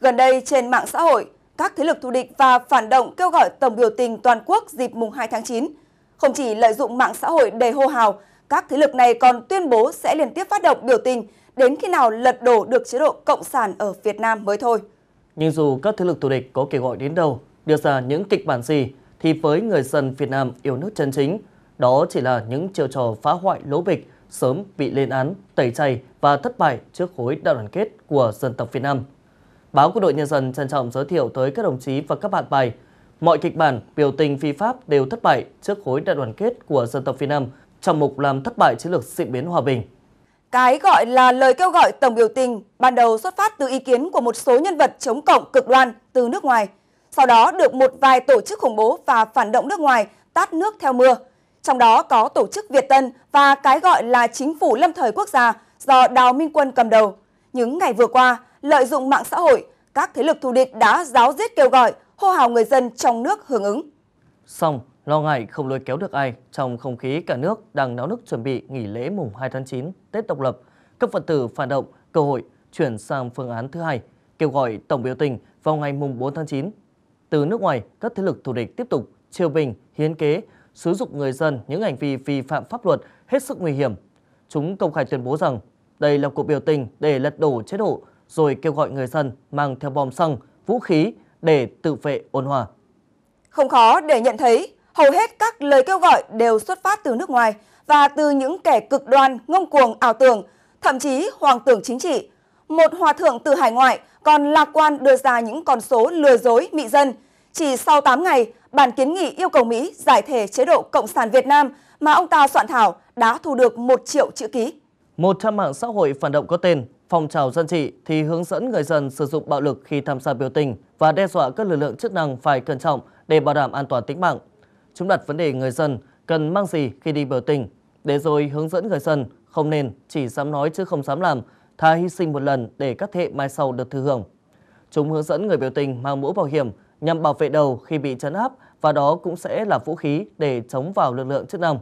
Gần đây trên mạng xã hội, các thế lực thù địch và phản động kêu gọi tổng biểu tình toàn quốc dịp mùng 2 tháng 9. Không chỉ lợi dụng mạng xã hội để hô hào, các thế lực này còn tuyên bố sẽ liên tiếp phát động biểu tình đến khi nào lật đổ được chế độ cộng sản ở Việt Nam mới thôi. Nhưng dù các thế lực thù địch có kêu gọi đến đâu, đưa ra những kịch bản gì, thì với người dân Việt Nam yêu nước chân chính, đó chỉ là những chiêu trò phá hoại lỗ bịch sớm bị lên án, tẩy chay và thất bại trước khối đại đoàn kết của dân tộc Việt Nam. Báo Quân đội Nhân dân trân trọng giới thiệu tới các đồng chí và các bạn bài Mọi kịch bản, biểu tình phi Pháp đều thất bại trước khối đại đoàn kết của dân tộc Việt Nam trong mục làm thất bại chiến lược diễn biến hòa bình. Cái gọi là lời kêu gọi tổng biểu tình ban đầu xuất phát từ ý kiến của một số nhân vật chống cộng cực đoan từ nước ngoài, sau đó được một vài tổ chức khủng bố và phản động nước ngoài tát nước theo mưa. Trong đó có tổ chức Việt Tân và cái gọi là chính phủ lâm thời quốc gia do Đào Minh Quân cầm đầu. Những ngày vừa qua, lợi dụng mạng xã hội, các thế lực thù địch đã giáo diết kêu gọi, hô hào người dân trong nước hưởng ứng. Xong, lo ngại không lôi kéo được ai trong không khí cả nước đang náo nức chuẩn bị nghỉ lễ mùng 2 tháng 9, Tết độc lập, các phần tử phản động cơ hội chuyển sang phương án thứ hai, kêu gọi tổng biểu tình vào ngày mùng 4 tháng 9. Từ nước ngoài, các thế lực thù địch tiếp tục chiêu bình, hiến kế, sử dụng người dân những hành vi vi phạm pháp luật hết sức nguy hiểm. Chúng công khai tuyên bố rằng đây là cuộc biểu tình để lật đổ chế độ rồi kêu gọi người dân mang theo bom xăng, vũ khí để tự vệ ôn hòa. Không khó để nhận thấy, hầu hết các lời kêu gọi đều xuất phát từ nước ngoài và từ những kẻ cực đoan, ngông cuồng, ảo tưởng, thậm chí hoàng tưởng chính trị. Một hòa thượng từ hải ngoại còn lạc quan đưa ra những con số lừa dối mị dân. Chỉ sau 8 ngày, bản kiến nghị yêu cầu Mỹ giải thể chế độ Cộng sản Việt Nam mà ông ta soạn thảo đã thu được 1 triệu chữ ký. Một trang mạng xã hội phản động có tên phong trào dân trị thì hướng dẫn người dân sử dụng bạo lực khi tham gia biểu tình và đe dọa các lực lượng chức năng phải cẩn trọng để bảo đảm an toàn tính mạng. Chúng đặt vấn đề người dân cần mang gì khi đi biểu tình, để rồi hướng dẫn người dân không nên chỉ dám nói chứ không dám làm, tha hy sinh một lần để các thế mai sau được thừa hưởng. Chúng hướng dẫn người biểu tình mang mũ bảo hiểm nhằm bảo vệ đầu khi bị chấn áp và đó cũng sẽ là vũ khí để chống vào lực lượng chức năng.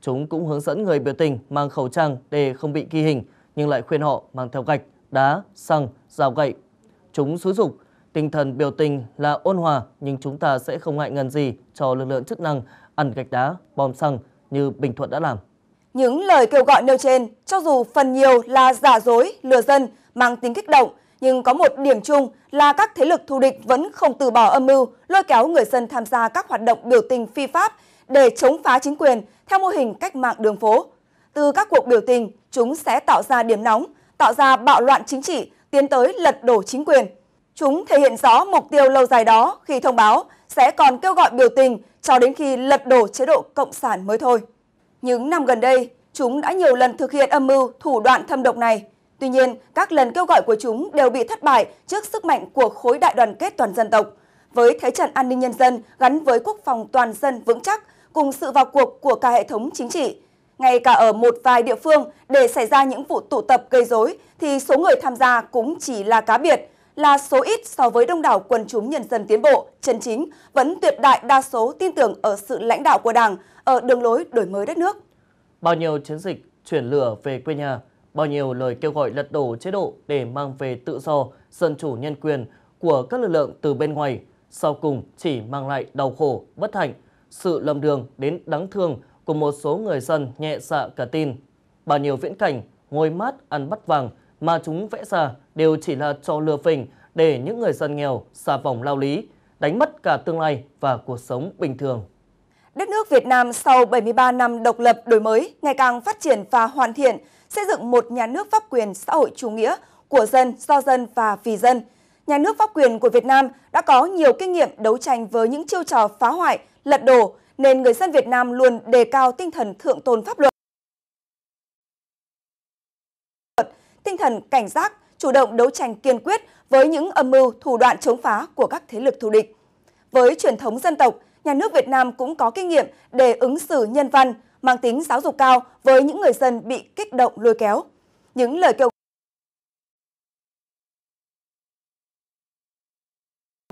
Chúng cũng hướng dẫn người biểu tình mang khẩu trang để không bị ghi hình, nhưng lại khuyên họ mang theo gạch, đá, xăng, dao gậy. Chúng xúi dục, tinh thần biểu tình là ôn hòa nhưng chúng ta sẽ không ngại ngần gì cho lực lượng chức năng ăn gạch đá, bom xăng như Bình Thuận đã làm. Những lời kêu gọi nêu trên, cho dù phần nhiều là giả dối, lừa dân, mang tính kích động, nhưng có một điểm chung là các thế lực thù địch vẫn không từ bỏ âm mưu lôi kéo người dân tham gia các hoạt động biểu tình phi pháp để chống phá chính quyền theo mô hình cách mạng đường phố. Từ các cuộc biểu tình, chúng sẽ tạo ra điểm nóng, tạo ra bạo loạn chính trị, tiến tới lật đổ chính quyền. Chúng thể hiện rõ mục tiêu lâu dài đó khi thông báo sẽ còn kêu gọi biểu tình cho đến khi lật đổ chế độ cộng sản mới thôi. Những năm gần đây, chúng đã nhiều lần thực hiện âm mưu thủ đoạn thâm độc này. Tuy nhiên, các lần kêu gọi của chúng đều bị thất bại trước sức mạnh của khối đại đoàn kết toàn dân tộc. Với thế trận an ninh nhân dân gắn với quốc phòng toàn dân vững chắc, cùng sự vào cuộc của cả hệ thống chính trị, ngay cả ở một vài địa phương để xảy ra những vụ tụ tập gây rối thì số người tham gia cũng chỉ là cá biệt, là số ít so với đông đảo quần chúng nhân dân tiến bộ, chân chính, vẫn tuyệt đại đa số tin tưởng ở sự lãnh đạo của Đảng, ở đường lối đổi mới đất nước. Bao nhiêu chiến dịch chuyển lửa về quê nhà, bao nhiêu lời kêu gọi lật đổ chế độ để mang về tự do, dân chủ nhân quyền của các lực lượng từ bên ngoài, sau cùng chỉ mang lại đau khổ, bất hạnh, sự lầm đường đến đáng thương của một số người dân nhẹ dạ cả tin. Bao nhiêu viễn cảnh, ngôi mát, ăn bắt vàng mà chúng vẽ ra đều chỉ là trò lừa phỉnh để những người dân nghèo xa vòng lao lý, đánh mất cả tương lai và cuộc sống bình thường. Đất nước Việt Nam sau 73 năm độc lập đổi mới ngày càng phát triển và hoàn thiện, xây dựng một nhà nước pháp quyền xã hội chủ nghĩa của dân, do dân và vì dân. Nhà nước pháp quyền của Việt Nam đã có nhiều kinh nghiệm đấu tranh với những chiêu trò phá hoại, lật đổ, nên người dân Việt Nam luôn đề cao tinh thần thượng tôn pháp luật, tinh thần cảnh giác, chủ động đấu tranh kiên quyết với những âm mưu thủ đoạn chống phá của các thế lực thù địch. Với truyền thống dân tộc, nhà nước Việt Nam cũng có kinh nghiệm để ứng xử nhân văn, mang tính giáo dục cao với những người dân bị kích động lôi kéo. Những lời kêu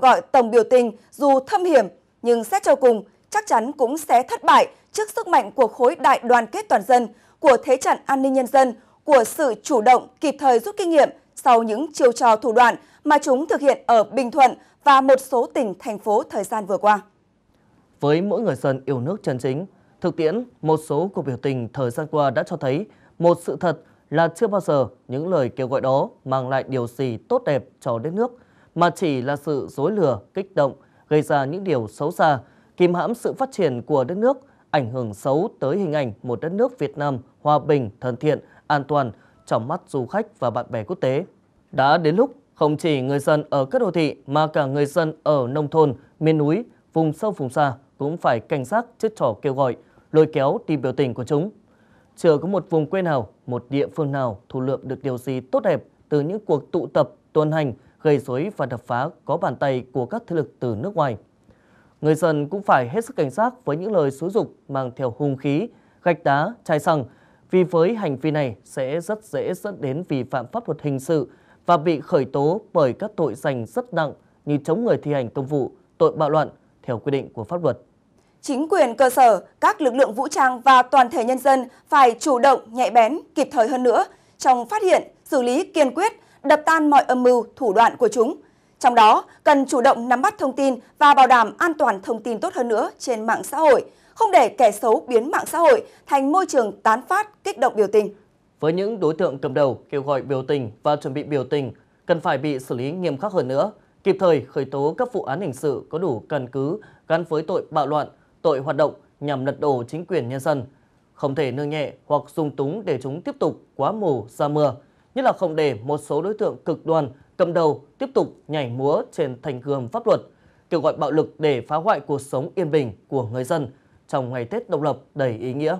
gọi tổng biểu tình dù thâm hiểm nhưng xét cho cùng chắc chắn cũng sẽ thất bại trước sức mạnh của khối đại đoàn kết toàn dân, của thế trận an ninh nhân dân, của sự chủ động kịp thời rút kinh nghiệm sau những chiêu trò thủ đoạn mà chúng thực hiện ở Bình Thuận và một số tỉnh, thành phố thời gian vừa qua. Với mỗi người dân yêu nước chân chính, thực tiễn một số cuộc biểu tình thời gian qua đã cho thấy một sự thật là chưa bao giờ những lời kêu gọi đó mang lại điều gì tốt đẹp cho đất nước, mà chỉ là sự dối lừa, kích động, gây ra những điều xấu xa kìm hãm sự phát triển của đất nước, ảnh hưởng xấu tới hình ảnh một đất nước Việt Nam hòa bình, thân thiện, an toàn trong mắt du khách và bạn bè quốc tế. Đã đến lúc không chỉ người dân ở các đô thị mà cả người dân ở nông thôn, miền núi, vùng sâu vùng xa cũng phải cảnh giác trước trò kêu gọi, lôi kéo đi biểu tình của chúng. Chưa có một vùng quê nào, một địa phương nào thu lượm được điều gì tốt đẹp từ những cuộc tụ tập, tuần hành, gây rối và đập phá có bàn tay của các thế lực từ nước ngoài người dân cũng phải hết sức cảnh giác với những lời xúi dục mang theo hung khí, gạch đá, chai xăng, vì với hành vi này sẽ rất dễ dẫn đến vi phạm pháp luật hình sự và bị khởi tố bởi các tội danh rất nặng như chống người thi hành công vụ, tội bạo loạn theo quy định của pháp luật. Chính quyền cơ sở, các lực lượng vũ trang và toàn thể nhân dân phải chủ động, nhạy bén, kịp thời hơn nữa trong phát hiện, xử lý kiên quyết, đập tan mọi âm mưu, thủ đoạn của chúng – trong đó, cần chủ động nắm bắt thông tin và bảo đảm an toàn thông tin tốt hơn nữa trên mạng xã hội, không để kẻ xấu biến mạng xã hội thành môi trường tán phát, kích động biểu tình. Với những đối tượng cầm đầu kêu gọi biểu tình và chuẩn bị biểu tình, cần phải bị xử lý nghiêm khắc hơn nữa, kịp thời khởi tố các vụ án hình sự có đủ căn cứ gắn với tội bạo loạn, tội hoạt động nhằm lật đổ chính quyền nhân dân. Không thể nương nhẹ hoặc dung túng để chúng tiếp tục quá mù ra mưa, nhất là không để một số đối tượng cực đoan cầm đầu tiếp tục nhảy múa trên thành gươm pháp luật, kêu gọi bạo lực để phá hoại cuộc sống yên bình của người dân trong ngày Tết độc lập đầy ý nghĩa.